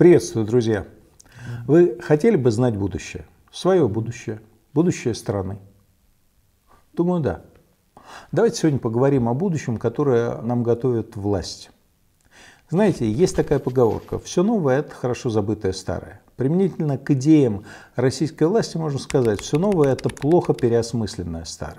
Приветствую, друзья! Вы хотели бы знать будущее? Свое будущее, будущее страны? Думаю, да. Давайте сегодня поговорим о будущем, которое нам готовит власть. Знаете, есть такая поговорка «все новое – это хорошо забытое старое». Применительно к идеям российской власти можно сказать «все новое – это плохо переосмысленное старое».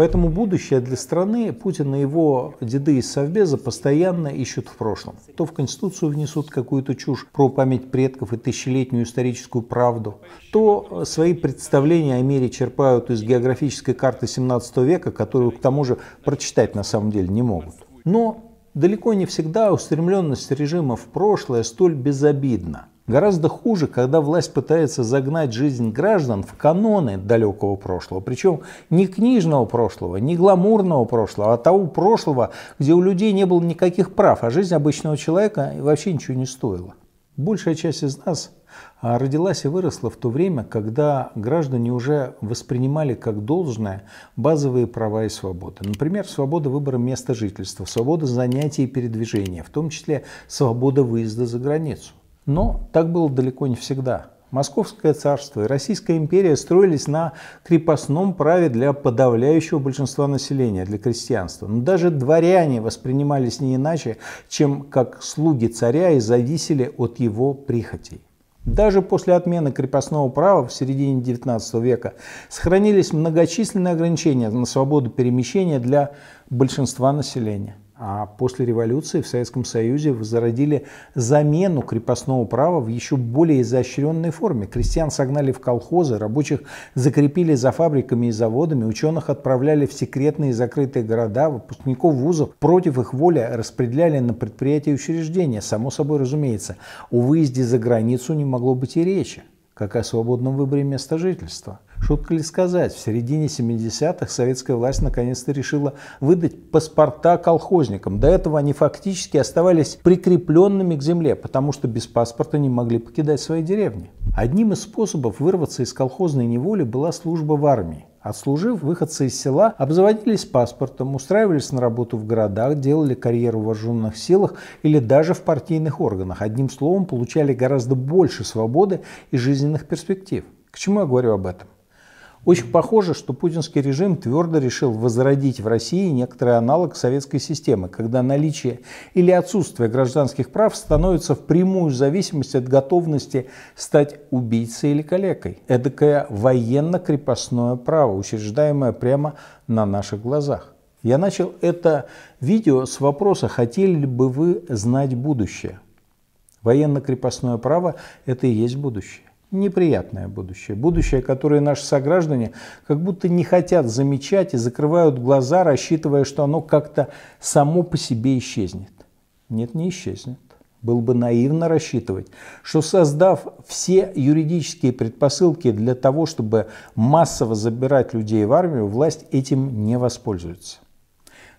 Поэтому будущее для страны Путина и его деды из Совбеза постоянно ищут в прошлом. То в Конституцию внесут какую-то чушь про память предков и тысячелетнюю историческую правду, то э, свои представления о мире черпают из географической карты 17 века, которую к тому же прочитать на самом деле не могут. Но далеко не всегда устремленность режима в прошлое столь безобидна. Гораздо хуже, когда власть пытается загнать жизнь граждан в каноны далекого прошлого. Причем не книжного прошлого, не гламурного прошлого, а того прошлого, где у людей не было никаких прав, а жизнь обычного человека вообще ничего не стоила. Большая часть из нас а, родилась и выросла в то время, когда граждане уже воспринимали как должное базовые права и свободы. Например, свобода выбора места жительства, свобода занятий и передвижения, в том числе свобода выезда за границу. Но так было далеко не всегда. Московское царство и Российская империя строились на крепостном праве для подавляющего большинства населения, для крестьянства. Но даже дворяне воспринимались не иначе, чем как слуги царя и зависели от его прихотей. Даже после отмены крепостного права в середине XIX века сохранились многочисленные ограничения на свободу перемещения для большинства населения. А после революции в Советском Союзе зародили замену крепостного права в еще более изощренной форме. Крестьян согнали в колхозы, рабочих закрепили за фабриками и заводами, ученых отправляли в секретные и закрытые города, выпускников вузов против их воли распределяли на предприятия и учреждения. Само собой разумеется, о выезде за границу не могло быть и речи, как о свободном выборе места жительства – Шутка ли сказать, в середине 70-х советская власть наконец-то решила выдать паспорта колхозникам. До этого они фактически оставались прикрепленными к земле, потому что без паспорта не могли покидать свои деревни. Одним из способов вырваться из колхозной неволи была служба в армии. Отслужив, выходцы из села обзаводились паспортом, устраивались на работу в городах, делали карьеру в вооруженных силах или даже в партийных органах. Одним словом, получали гораздо больше свободы и жизненных перспектив. К чему я говорю об этом? Очень похоже, что путинский режим твердо решил возродить в России некоторый аналог советской системы, когда наличие или отсутствие гражданских прав становится в прямую зависимость от готовности стать убийцей или калекой. Эдакое военно-крепостное право, учреждаемое прямо на наших глазах. Я начал это видео с вопроса, хотели бы вы знать будущее. Военно-крепостное право – это и есть будущее неприятное будущее. Будущее, которое наши сограждане как будто не хотят замечать и закрывают глаза, рассчитывая, что оно как-то само по себе исчезнет. Нет, не исчезнет. Было бы наивно рассчитывать, что создав все юридические предпосылки для того, чтобы массово забирать людей в армию, власть этим не воспользуется.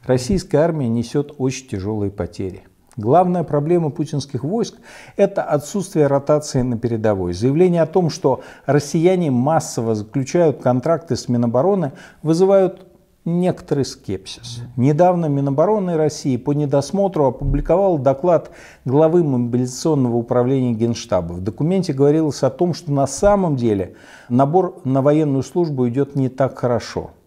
Российская армия несет очень тяжелые потери. Главная проблема путинских войск – это отсутствие ротации на передовой. Заявление о том, что россияне массово заключают контракты с Минобороны, вызывают некоторый скепсис. Недавно Минобороны России по недосмотру опубликовал доклад главы мобилизационного управления Генштаба. В документе говорилось о том, что на самом деле набор на военную службу идет не так хорошо –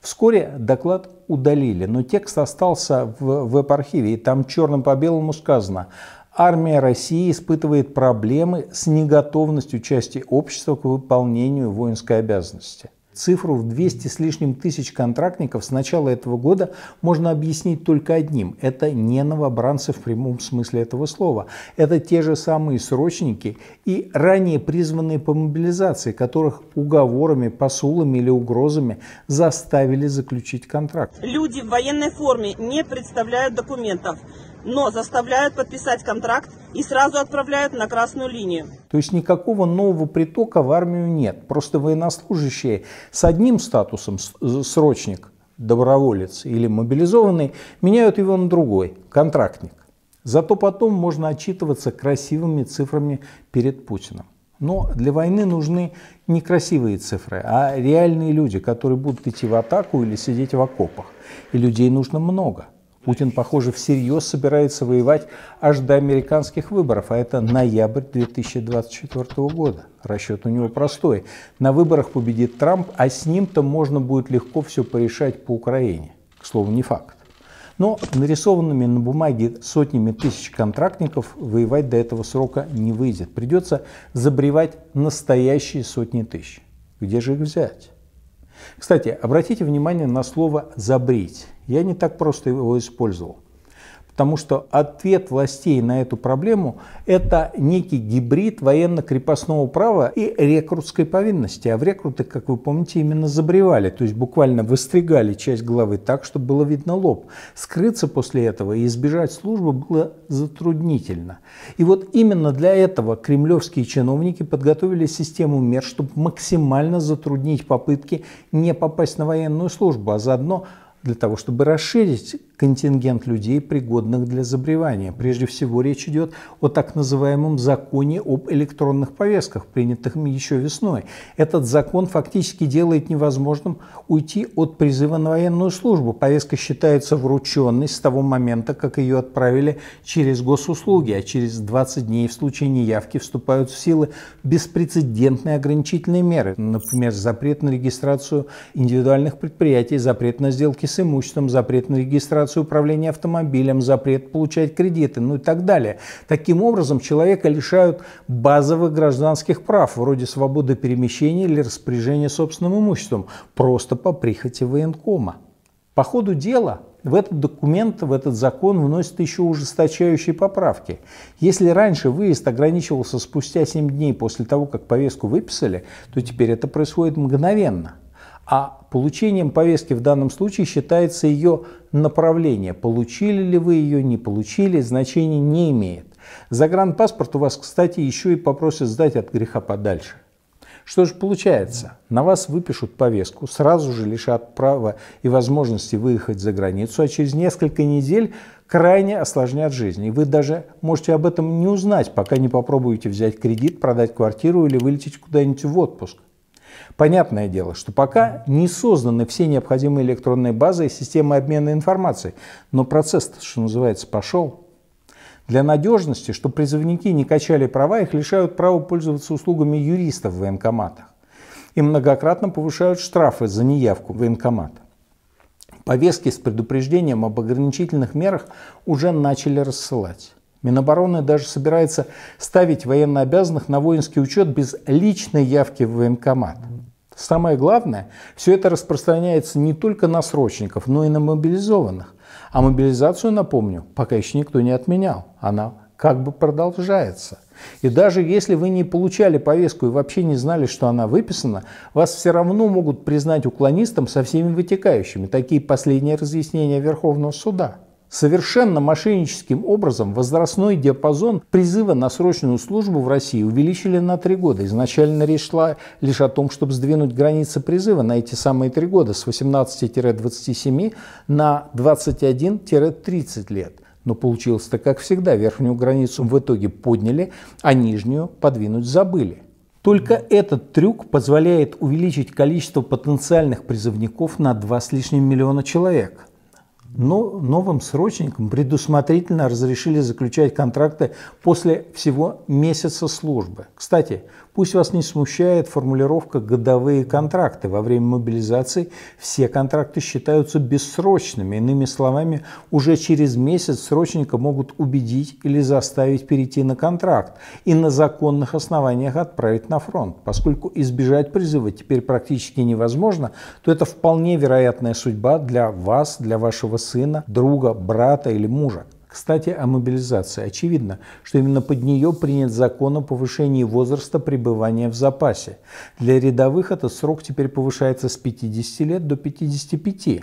Вскоре доклад удалили, но текст остался в веб-архиве, и там черным по белому сказано Армия России испытывает проблемы с неготовностью части общества к выполнению воинской обязанности цифру в 200 с лишним тысяч контрактников с начала этого года можно объяснить только одним. Это не новобранцы в прямом смысле этого слова. Это те же самые срочники и ранее призванные по мобилизации, которых уговорами, посулами или угрозами заставили заключить контракт. Люди в военной форме не представляют документов но заставляют подписать контракт и сразу отправляют на красную линию. То есть никакого нового притока в армию нет. Просто военнослужащие с одним статусом э, срочник, доброволец или мобилизованный меняют его на другой, контрактник. Зато потом можно отчитываться красивыми цифрами перед Путиным. Но для войны нужны не красивые цифры, а реальные люди, которые будут идти в атаку или сидеть в окопах. И людей нужно много – Путин, похоже, всерьез собирается воевать аж до американских выборов, а это ноябрь 2024 года. Расчет у него простой. На выборах победит Трамп, а с ним-то можно будет легко все порешать по Украине. К слову, не факт. Но нарисованными на бумаге сотнями тысяч контрактников воевать до этого срока не выйдет. Придется забревать настоящие сотни тысяч. Где же их взять? Кстати, обратите внимание на слово «забрить». Я не так просто его использовал. Потому что ответ властей на эту проблему – это некий гибрид военно-крепостного права и рекрутской повинности. А в рекруты, как вы помните, именно забревали, то есть буквально выстригали часть головы так, чтобы было видно лоб. Скрыться после этого и избежать службы было затруднительно. И вот именно для этого кремлевские чиновники подготовили систему мер, чтобы максимально затруднить попытки не попасть на военную службу, а заодно – для того, чтобы расширить контингент людей, пригодных для заболевания. Прежде всего речь идет о так называемом законе об электронных повестках, принятых еще весной. Этот закон фактически делает невозможным уйти от призыва на военную службу. Повестка считается врученной с того момента, как ее отправили через госуслуги, а через 20 дней в случае неявки вступают в силы беспрецедентные ограничительные меры, например, запрет на регистрацию индивидуальных предприятий, запрет на сделки с имуществом, запрет на регистрацию управления автомобилем, запрет получать кредиты, ну и так далее. Таким образом, человека лишают базовых гражданских прав, вроде свободы перемещения или распоряжения собственным имуществом, просто по прихоти военкома. По ходу дела в этот документ, в этот закон вносят еще ужесточающие поправки. Если раньше выезд ограничивался спустя 7 дней после того, как повестку выписали, то теперь это происходит мгновенно – а получением повестки в данном случае считается ее направление. Получили ли вы ее, не получили, значения не имеет. Загранпаспорт у вас, кстати, еще и попросят сдать от греха подальше. Что же получается? На вас выпишут повестку, сразу же лишат права и возможности выехать за границу, а через несколько недель крайне осложнят жизнь. И вы даже можете об этом не узнать, пока не попробуете взять кредит, продать квартиру или вылететь куда-нибудь в отпуск. Понятное дело, что пока не созданы все необходимые электронные базы и системы обмена информацией, но процесс, что называется, пошел. Для надежности, чтобы призывники не качали права, их лишают права пользоваться услугами юристов в военкоматах и многократно повышают штрафы за неявку в военкомата. Повестки с предупреждением об ограничительных мерах уже начали рассылать. Минобороны даже собирается ставить военнообязанных на воинский учет без личной явки в военкомат. Самое главное, все это распространяется не только на срочников, но и на мобилизованных. А мобилизацию, напомню, пока еще никто не отменял. Она как бы продолжается. И даже если вы не получали повестку и вообще не знали, что она выписана, вас все равно могут признать уклонистом со всеми вытекающими. Такие последние разъяснения Верховного суда. Совершенно мошенническим образом возрастной диапазон призыва на срочную службу в России увеличили на три года. Изначально речь шла лишь о том, чтобы сдвинуть границы призыва на эти самые три года с 18-27 на 21-30 лет. Но получилось-то, как всегда, верхнюю границу в итоге подняли, а нижнюю подвинуть забыли. Только этот трюк позволяет увеличить количество потенциальных призывников на 2 с лишним миллиона человек. Но новым срочникам предусмотрительно разрешили заключать контракты после всего месяца службы. Кстати, Пусть вас не смущает формулировка «годовые контракты». Во время мобилизации все контракты считаются бессрочными. Иными словами, уже через месяц срочника могут убедить или заставить перейти на контракт и на законных основаниях отправить на фронт. Поскольку избежать призыва теперь практически невозможно, то это вполне вероятная судьба для вас, для вашего сына, друга, брата или мужа. Кстати, о мобилизации. Очевидно, что именно под нее принят закон о повышении возраста пребывания в запасе. Для рядовых этот срок теперь повышается с 50 лет до 55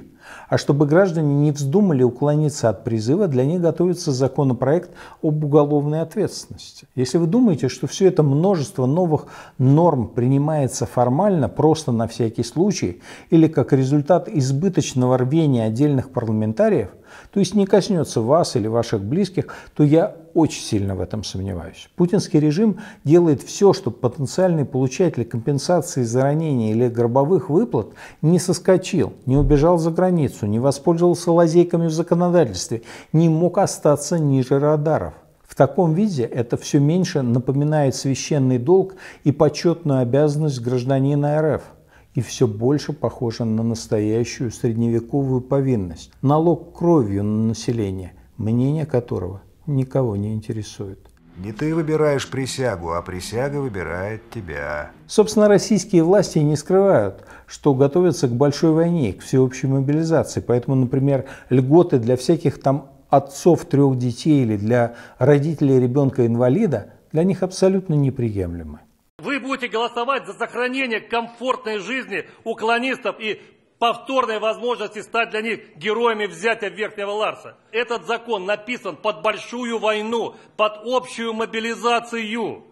а чтобы граждане не вздумали уклониться от призыва, для них готовится законопроект об уголовной ответственности. Если вы думаете, что все это множество новых норм принимается формально, просто на всякий случай, или как результат избыточного рвения отдельных парламентариев, то есть не коснется вас или ваших близких, то я очень сильно в этом сомневаюсь. Путинский режим делает все, чтобы потенциальный получатель компенсации за ранения или гробовых выплат не соскочил, не убежал за границу, не воспользовался лазейками в законодательстве, не мог остаться ниже радаров. В таком виде это все меньше напоминает священный долг и почетную обязанность гражданина РФ – и все больше похоже на настоящую средневековую повинность – налог кровью на население, мнение которого никого не интересует. Не ты выбираешь присягу, а присяга выбирает тебя. Собственно, российские власти не скрывают, что готовятся к большой войне, к всеобщей мобилизации. Поэтому, например, льготы для всяких там отцов трех детей или для родителей ребенка-инвалида для них абсолютно неприемлемы. Вы будете голосовать за сохранение комфортной жизни уклонистов и повторной возможности стать для них героями взятия Верхнего Ларса. Этот закон написан под большую войну, под общую мобилизацию.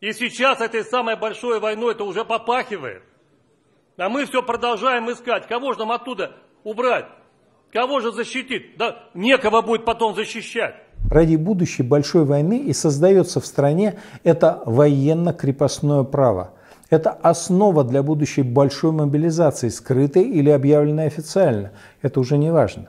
И сейчас этой самой большой войной это уже попахивает. А мы все продолжаем искать, кого же нам оттуда убрать, кого же защитить. Да некого будет потом защищать. Ради будущей большой войны и создается в стране это военно-крепостное право – это основа для будущей большой мобилизации, скрытой или объявленной официально. Это уже не важно.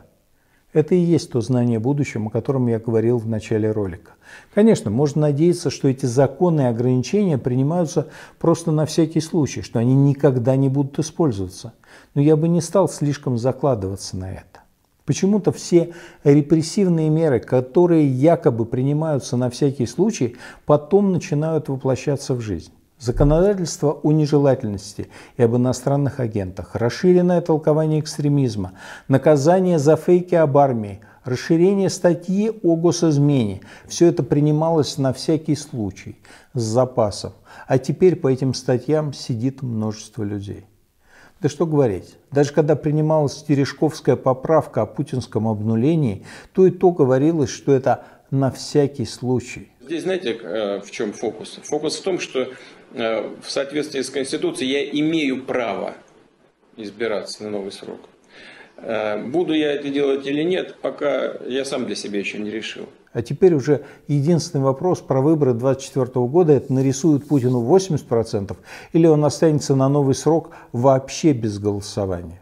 Это и есть то знание о о котором я говорил в начале ролика. Конечно, можно надеяться, что эти законы и ограничения принимаются просто на всякий случай, что они никогда не будут использоваться. Но я бы не стал слишком закладываться на это. Почему-то все репрессивные меры, которые якобы принимаются на всякий случай, потом начинают воплощаться в жизнь. Законодательство о нежелательности и об иностранных агентах, расширенное толкование экстремизма, наказание за фейки об армии, расширение статьи о госизмене – все это принималось на всякий случай, с запасом. А теперь по этим статьям сидит множество людей. Да что говорить, даже когда принималась Терешковская поправка о путинском обнулении, то и то говорилось, что это на всякий случай – здесь, знаете, э, в чем фокус? Фокус в том, что Э, в соответствии с Конституцией я имею право избираться на новый срок. Э, буду я это делать или нет, пока я сам для себя еще не решил. А теперь уже единственный вопрос про выборы 2024 года. Это нарисует Путину 80% или он останется на новый срок вообще без голосования?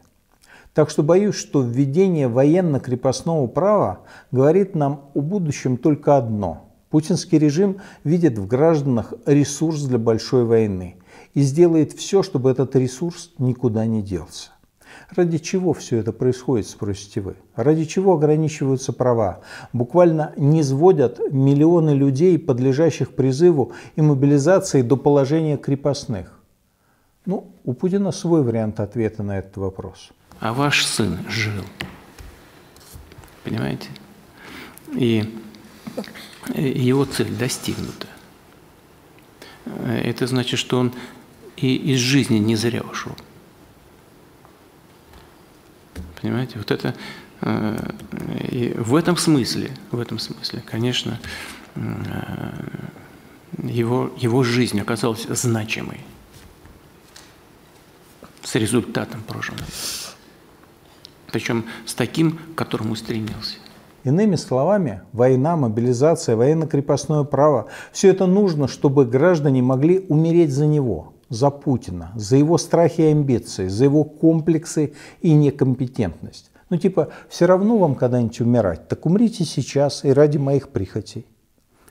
Так что боюсь, что введение военно-крепостного права говорит нам о будущем только одно – Путинский режим видит в гражданах ресурс для большой войны и сделает все, чтобы этот ресурс никуда не делся. Ради чего все это происходит, спросите вы? Ради чего ограничиваются права? Буквально не сводят миллионы людей, подлежащих призыву и мобилизации до положения крепостных. Ну, у Путина свой вариант ответа на этот вопрос. А ваш сын жил. Понимаете? И его цель достигнута. Это значит, что он и из жизни не зря ушел. Понимаете, вот это э, и в этом смысле, в этом смысле, конечно, э, его, его жизнь оказалась значимой с результатом прожитым. Причем с таким, к которому стремился. Иными словами, война, мобилизация, военно-крепостное право – все это нужно, чтобы граждане могли умереть за него, за Путина, за его страхи и амбиции, за его комплексы и некомпетентность. Ну типа, все равно вам когда-нибудь умирать, так умрите сейчас и ради моих прихотей.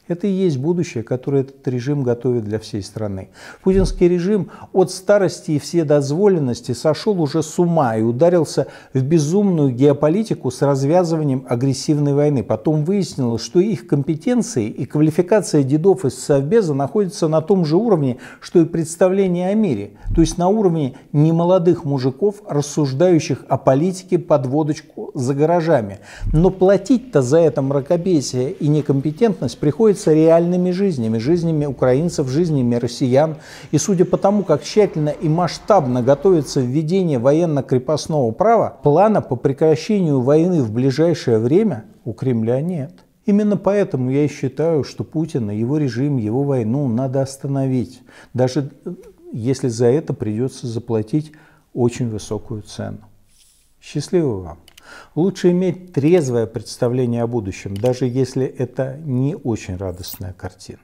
Это и есть будущее, которое этот режим готовит для всей страны. Путинский режим от старости и вседозволенности сошел уже с ума и ударился в безумную геополитику с развязыванием агрессивной войны. Потом выяснилось, что их компетенции и квалификация дедов из Совбеза находятся на том же уровне, что и представление о мире. То есть на уровне немолодых мужиков, рассуждающих о политике под водочку за гаражами. Но платить-то за это мракобесие и некомпетентность приходится реальными жизнями, жизнями украинцев, жизнями россиян. И судя по тому, как тщательно и масштабно готовится введение военно-крепостного права, плана по прекращению войны в ближайшее время у Кремля нет. Именно поэтому я считаю, что Путина, его режим, его войну надо остановить, даже если за это придется заплатить очень высокую цену. Счастливо вам! Лучше иметь трезвое представление о будущем, даже если это не очень радостная картина.